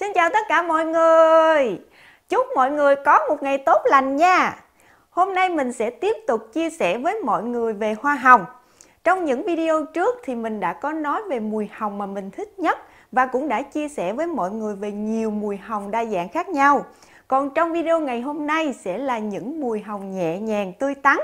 Xin chào tất cả mọi người Chúc mọi người có một ngày tốt lành nha Hôm nay mình sẽ tiếp tục chia sẻ với mọi người về hoa hồng Trong những video trước thì mình đã có nói về mùi hồng mà mình thích nhất Và cũng đã chia sẻ với mọi người về nhiều mùi hồng đa dạng khác nhau Còn trong video ngày hôm nay sẽ là những mùi hồng nhẹ nhàng tươi tắn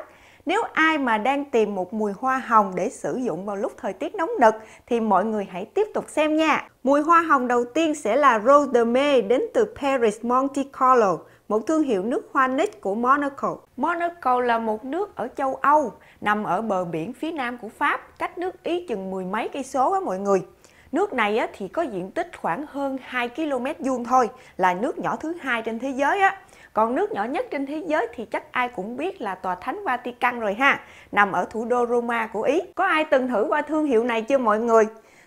nếu ai mà đang tìm một mùi hoa hồng để sử dụng vào lúc thời tiết nóng nực thì mọi người hãy tiếp tục xem nha. Mùi hoa hồng đầu tiên sẽ là Rose de May đến từ Paris Monte Carlo, một thương hiệu nước hoa niche của Monaco. Monaco là một nước ở châu Âu, nằm ở bờ biển phía nam của Pháp, cách nước Ý chừng mười mấy cây số á mọi người. Nước này á, thì có diện tích khoảng hơn 2 km vuông thôi, là nước nhỏ thứ hai trên thế giới á. Còn nước nhỏ nhất trên thế giới thì chắc ai cũng biết là tòa thánh Vatican rồi ha, nằm ở thủ đô Roma của Ý. Có ai từng thử qua thương hiệu này chưa mọi người?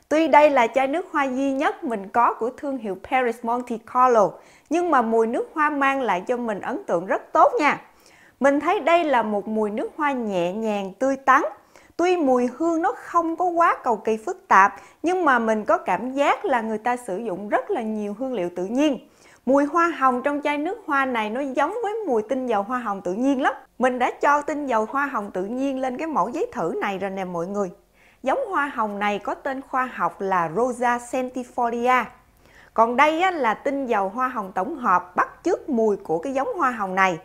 Tuy đây là chai nước hoa duy nhất mình có của thương hiệu Paris Monte Carlo, nhưng mà mùi nước hoa mang lại cho mình ấn tượng rất tốt nha. Mình thấy đây là một mùi nước hoa nhẹ nhàng, tươi tắn, tuy mùi hương nó không có quá cầu kỳ phức tạp nhưng mà mình có cảm giác là người ta sử dụng rất là nhiều hương liệu tự nhiên Mùi hoa hồng trong chai nước hoa này nó giống với mùi tinh dầu hoa hồng tự nhiên lắm. Mình đã cho tinh dầu hoa hồng tự nhiên lên cái mẫu giấy thử này rồi nè mọi người. Giống hoa hồng này có tên khoa học là Rosa centifolia. Còn đây là tinh dầu hoa hồng tổng hợp bắt chước mùi của cái giống hoa hồng này.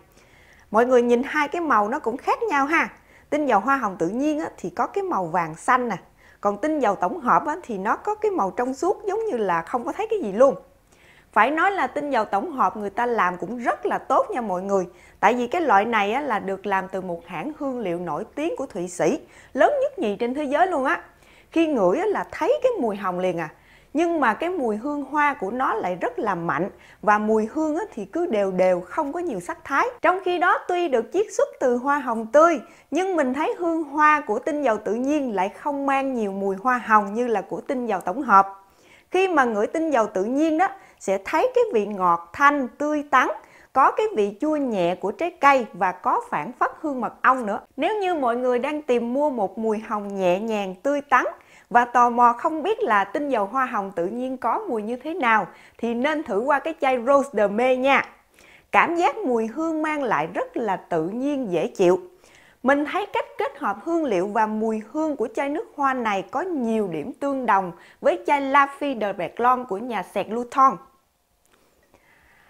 Mọi người nhìn hai cái màu nó cũng khác nhau ha tinh dầu hoa hồng tự nhiên á, thì có cái màu vàng xanh nè còn tinh dầu tổng hợp á, thì nó có cái màu trong suốt giống như là không có thấy cái gì luôn phải nói là tinh dầu tổng hợp người ta làm cũng rất là tốt nha mọi người tại vì cái loại này á, là được làm từ một hãng hương liệu nổi tiếng của thụy sĩ lớn nhất nhì trên thế giới luôn á khi ngửi á, là thấy cái mùi hồng liền à nhưng mà cái mùi hương hoa của nó lại rất là mạnh và mùi hương thì cứ đều đều không có nhiều sắc thái trong khi đó tuy được chiết xuất từ hoa hồng tươi nhưng mình thấy hương hoa của tinh dầu tự nhiên lại không mang nhiều mùi hoa hồng như là của tinh dầu tổng hợp khi mà ngửi tinh dầu tự nhiên đó sẽ thấy cái vị ngọt thanh tươi tắn có cái vị chua nhẹ của trái cây và có phản phất hương mật ong nữa. Nếu như mọi người đang tìm mua một mùi hồng nhẹ nhàng tươi tắn và tò mò không biết là tinh dầu hoa hồng tự nhiên có mùi như thế nào thì nên thử qua cái chai Rose de Mê nha. Cảm giác mùi hương mang lại rất là tự nhiên dễ chịu. Mình thấy cách kết hợp hương liệu và mùi hương của chai nước hoa này có nhiều điểm tương đồng với chai La de Berclon của nhà sẹt Luton.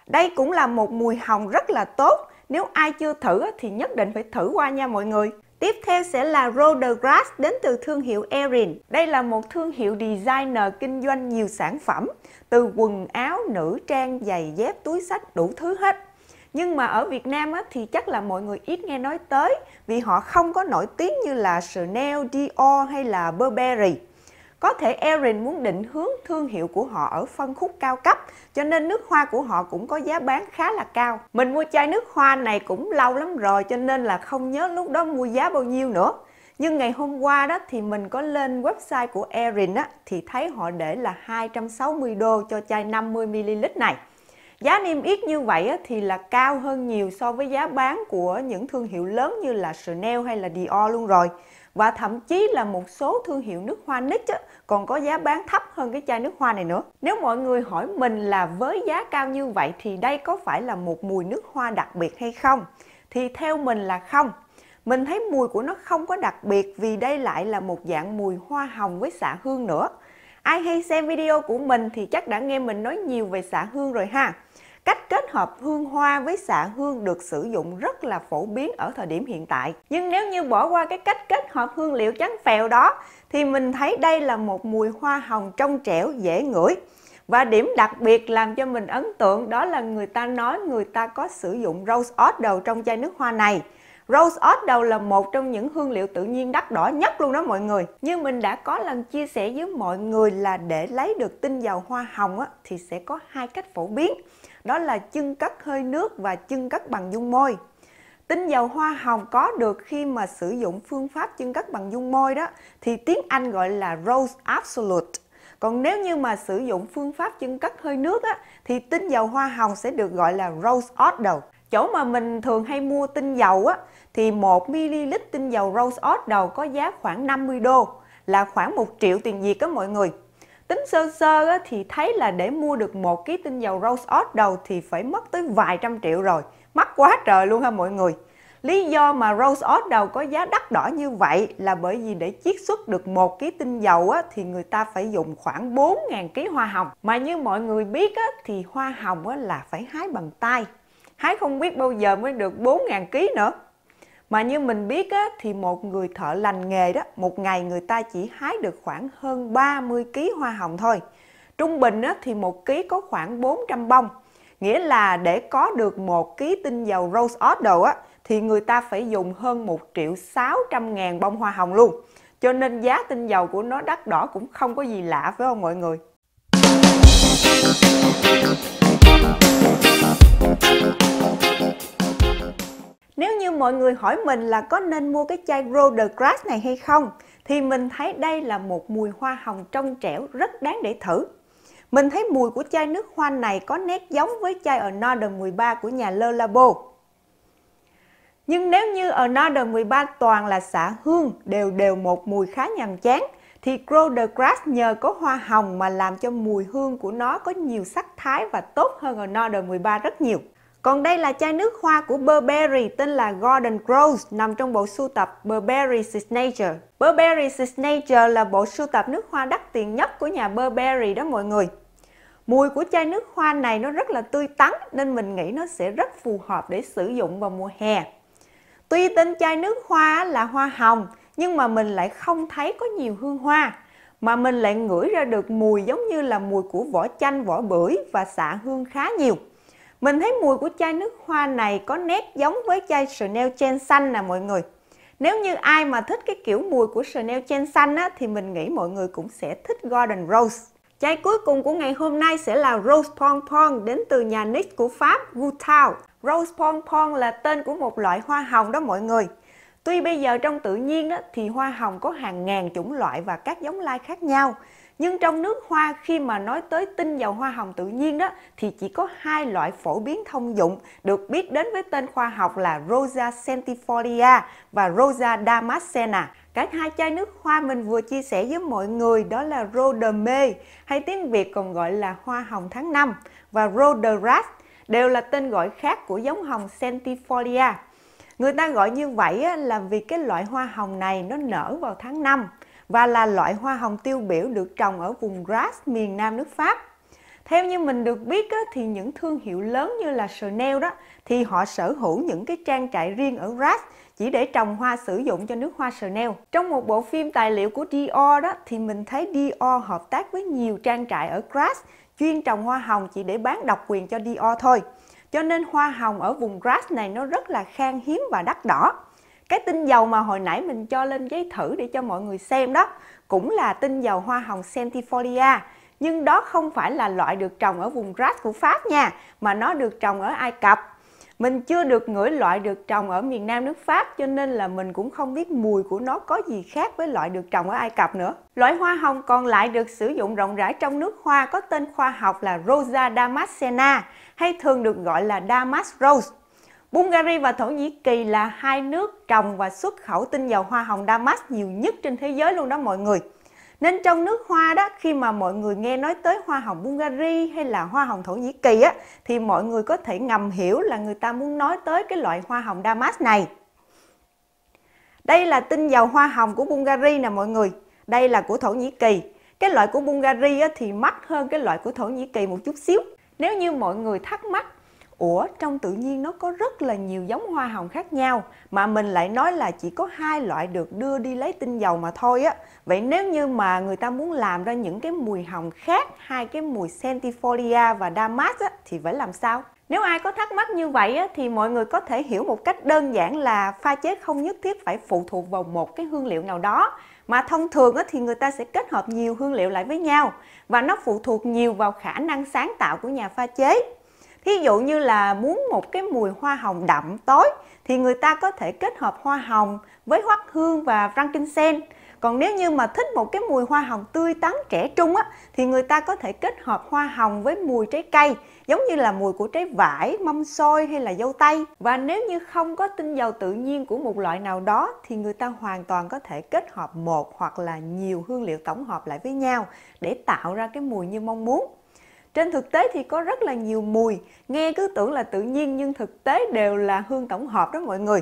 Đây cũng là một mùi hồng rất là tốt, nếu ai chưa thử thì nhất định phải thử qua nha mọi người. Tiếp theo sẽ là Rodergrass đến từ thương hiệu Erin. Đây là một thương hiệu designer kinh doanh nhiều sản phẩm, từ quần áo, nữ trang, giày dép, túi sách, đủ thứ hết. Nhưng mà ở Việt Nam thì chắc là mọi người ít nghe nói tới vì họ không có nổi tiếng như là Chanel, Dior hay là Burberry. Có thể Erin muốn định hướng thương hiệu của họ ở phân khúc cao cấp, cho nên nước hoa của họ cũng có giá bán khá là cao. Mình mua chai nước hoa này cũng lâu lắm rồi cho nên là không nhớ lúc đó mua giá bao nhiêu nữa. Nhưng ngày hôm qua đó thì mình có lên website của Erin á, thì thấy họ để là 260 đô cho chai 50ml này. Giá niêm yết như vậy thì là cao hơn nhiều so với giá bán của những thương hiệu lớn như là Chanel hay là Dior luôn rồi. Và thậm chí là một số thương hiệu nước hoa niche còn có giá bán thấp hơn cái chai nước hoa này nữa. Nếu mọi người hỏi mình là với giá cao như vậy thì đây có phải là một mùi nước hoa đặc biệt hay không? Thì theo mình là không. Mình thấy mùi của nó không có đặc biệt vì đây lại là một dạng mùi hoa hồng với xạ hương nữa. Ai hay xem video của mình thì chắc đã nghe mình nói nhiều về xạ hương rồi ha. Cách kết hợp hương hoa với xạ hương được sử dụng rất là phổ biến ở thời điểm hiện tại. Nhưng nếu như bỏ qua cái cách kết hợp hương liệu trắng phèo đó thì mình thấy đây là một mùi hoa hồng trong trẻo dễ ngửi. Và điểm đặc biệt làm cho mình ấn tượng đó là người ta nói người ta có sử dụng rose oil đầu trong chai nước hoa này. Rose đầu là một trong những hương liệu tự nhiên đắt đỏ nhất luôn đó mọi người. Như mình đã có lần chia sẻ với mọi người là để lấy được tinh dầu hoa hồng á, thì sẽ có hai cách phổ biến. Đó là chân cất hơi nước và chân cất bằng dung môi. Tinh dầu hoa hồng có được khi mà sử dụng phương pháp chân cất bằng dung môi đó thì tiếng Anh gọi là Rose Absolute. Còn nếu như mà sử dụng phương pháp chân cất hơi nước á, thì tinh dầu hoa hồng sẽ được gọi là Rose Odell chỗ mà mình thường hay mua tinh dầu á thì 1 ml tinh dầu rose oil đầu có giá khoảng 50 đô là khoảng 1 triệu tiền Việt đó mọi người. Tính sơ sơ thì thấy là để mua được một ký tinh dầu rose oil đầu thì phải mất tới vài trăm triệu rồi. Mắc quá trời luôn ha mọi người. Lý do mà rose oil đầu có giá đắt đỏ như vậy là bởi vì để chiết xuất được một ký tinh dầu á, thì người ta phải dùng khoảng 4.000 ký hoa hồng. Mà như mọi người biết á, thì hoa hồng á, là phải hái bằng tay. Hái không biết bao giờ mới được 4.000 ký nữa. Mà như mình biết á, thì một người thợ lành nghề đó, một ngày người ta chỉ hái được khoảng hơn 30 kg hoa hồng thôi. Trung bình á, thì một ký có khoảng 400 bông. Nghĩa là để có được một ký tinh dầu Rose Odle á, thì người ta phải dùng hơn 1 triệu 600 ngàn bông hoa hồng luôn. Cho nên giá tinh dầu của nó đắt đỏ cũng không có gì lạ phải không mọi người? Nếu như mọi người hỏi mình là có nên mua cái chai Grow the Grass này hay không, thì mình thấy đây là một mùi hoa hồng trong trẻo rất đáng để thử. Mình thấy mùi của chai nước hoa này có nét giống với chai Another 13 của nhà Le Labo. Nhưng nếu như Another 13 toàn là xả hương đều đều một mùi khá nhàm chán, thì Grow the Grass nhờ có hoa hồng mà làm cho mùi hương của nó có nhiều sắc thái và tốt hơn Another 13 rất nhiều. Còn đây là chai nước hoa của Burberry tên là Golden Growth nằm trong bộ sưu tập Burberry Signature. Burberry Signature là bộ sưu tập nước hoa đắt tiền nhất của nhà Burberry đó mọi người. Mùi của chai nước hoa này nó rất là tươi tắn nên mình nghĩ nó sẽ rất phù hợp để sử dụng vào mùa hè. Tuy tên chai nước hoa là hoa hồng nhưng mà mình lại không thấy có nhiều hương hoa mà mình lại ngửi ra được mùi giống như là mùi của vỏ chanh, vỏ bưởi và xạ hương khá nhiều. Mình thấy mùi của chai nước hoa này có nét giống với chai Chanel Chen xanh nè mọi người. Nếu như ai mà thích cái kiểu mùi của Chanel Chen xanh á, thì mình nghĩ mọi người cũng sẽ thích Golden Rose. Chai cuối cùng của ngày hôm nay sẽ là Rose Pon Pon đến từ nhà nick của Pháp Goutal. Rose Pon Pon là tên của một loại hoa hồng đó mọi người. Tuy bây giờ trong tự nhiên đó, thì hoa hồng có hàng ngàn chủng loại và các giống lai khác nhau. Nhưng trong nước hoa khi mà nói tới tinh dầu hoa hồng tự nhiên đó thì chỉ có hai loại phổ biến thông dụng được biết đến với tên khoa học là Rosa centifolia và Rosa damascena. Cả hai chai nước hoa mình vừa chia sẻ với mọi người đó là Rodeme hay tiếng Việt còn gọi là hoa hồng tháng 5 và Roderas đều là tên gọi khác của giống hồng centifolia. Người ta gọi như vậy là vì cái loại hoa hồng này nó nở vào tháng 5 và là loại hoa hồng tiêu biểu được trồng ở vùng Grasse miền Nam nước Pháp. Theo như mình được biết thì những thương hiệu lớn như là Chanel đó thì họ sở hữu những cái trang trại riêng ở Grasse chỉ để trồng hoa sử dụng cho nước hoa Chanel. Trong một bộ phim tài liệu của Dior đó thì mình thấy Dior hợp tác với nhiều trang trại ở Grasse chuyên trồng hoa hồng chỉ để bán độc quyền cho Dior thôi. Cho nên hoa hồng ở vùng grass này nó rất là khan hiếm và đắt đỏ. Cái tinh dầu mà hồi nãy mình cho lên giấy thử để cho mọi người xem đó cũng là tinh dầu hoa hồng centifolia nhưng đó không phải là loại được trồng ở vùng grass của Pháp nha mà nó được trồng ở Ai Cập. Mình chưa được ngửi loại được trồng ở miền Nam nước Pháp cho nên là mình cũng không biết mùi của nó có gì khác với loại được trồng ở Ai Cập nữa. Loại hoa hồng còn lại được sử dụng rộng rãi trong nước hoa có tên khoa học là Rosa damascena hay thường được gọi là Damas Rose. Bulgaria và Thổ Nhĩ Kỳ là hai nước trồng và xuất khẩu tinh dầu hoa hồng Damas nhiều nhất trên thế giới luôn đó mọi người. Nên trong nước hoa đó, khi mà mọi người nghe nói tới hoa hồng Bulgari hay là hoa hồng Thổ Nhĩ Kỳ á, thì mọi người có thể ngầm hiểu là người ta muốn nói tới cái loại hoa hồng Damas này. Đây là tinh dầu hoa hồng của Bulgari nè mọi người. Đây là của Thổ Nhĩ Kỳ. Cái loại của Bulgari thì mắc hơn cái loại của Thổ Nhĩ Kỳ một chút xíu. Nếu như mọi người thắc mắc, ủa trong tự nhiên nó có rất là nhiều giống hoa hồng khác nhau mà mình lại nói là chỉ có hai loại được đưa đi lấy tinh dầu mà thôi á. Vậy nếu như mà người ta muốn làm ra những cái mùi hồng khác, hai cái mùi centifolia và damas á thì phải làm sao? Nếu ai có thắc mắc như vậy thì mọi người có thể hiểu một cách đơn giản là pha chế không nhất thiết phải phụ thuộc vào một cái hương liệu nào đó mà thông thường thì người ta sẽ kết hợp nhiều hương liệu lại với nhau và nó phụ thuộc nhiều vào khả năng sáng tạo của nhà pha chế. Thí dụ như là muốn một cái mùi hoa hồng đậm tối thì người ta có thể kết hợp hoa hồng với hoắc hương và frankincense còn nếu như mà thích một cái mùi hoa hồng tươi tắn trẻ trung á thì người ta có thể kết hợp hoa hồng với mùi trái cây giống như là mùi của trái vải mâm xôi hay là dâu tây và nếu như không có tinh dầu tự nhiên của một loại nào đó thì người ta hoàn toàn có thể kết hợp một hoặc là nhiều hương liệu tổng hợp lại với nhau để tạo ra cái mùi như mong muốn trên thực tế thì có rất là nhiều mùi nghe cứ tưởng là tự nhiên nhưng thực tế đều là hương tổng hợp đó mọi người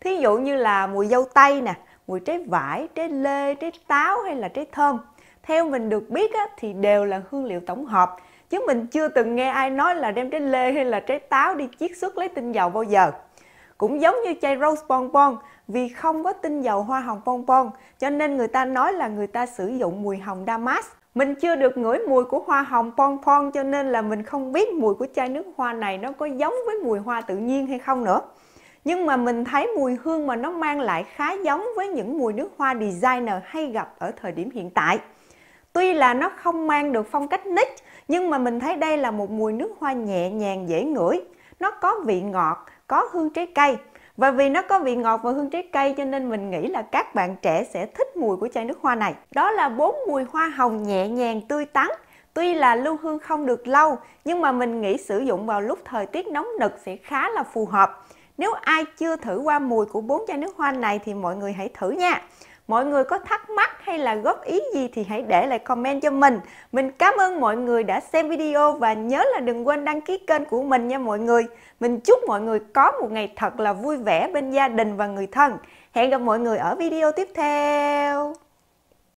thí dụ như là mùi dâu tây nè mùi trái vải, trái lê, trái táo hay là trái thơm. Theo mình được biết á, thì đều là hương liệu tổng hợp, chứ mình chưa từng nghe ai nói là đem trái lê hay là trái táo đi chiết xuất lấy tinh dầu bao giờ. Cũng giống như chai rose bonbon, vì không có tinh dầu hoa hồng bonbon, cho nên người ta nói là người ta sử dụng mùi hồng Damas. Mình chưa được ngửi mùi của hoa hồng bonbon cho nên là mình không biết mùi của chai nước hoa này nó có giống với mùi hoa tự nhiên hay không nữa nhưng mà mình thấy mùi hương mà nó mang lại khá giống với những mùi nước hoa designer hay gặp ở thời điểm hiện tại tuy là nó không mang được phong cách niche nhưng mà mình thấy đây là một mùi nước hoa nhẹ nhàng dễ ngửi nó có vị ngọt có hương trái cây và vì nó có vị ngọt và hương trái cây cho nên mình nghĩ là các bạn trẻ sẽ thích mùi của chai nước hoa này. Đó là bốn mùi hoa hồng nhẹ nhàng tươi tắn. Tuy là lưu hương không được lâu nhưng mà mình nghĩ sử dụng vào lúc thời tiết nóng nực sẽ khá là phù hợp. Nếu ai chưa thử qua mùi của bốn chai nước hoa này thì mọi người hãy thử nha. Mọi người có thắc mắc hay là góp ý gì thì hãy để lại comment cho mình. Mình cảm ơn mọi người đã xem video và nhớ là đừng quên đăng ký kênh của mình nha mọi người. Mình chúc mọi người có một ngày thật là vui vẻ bên gia đình và người thân. Hẹn gặp mọi người ở video tiếp theo.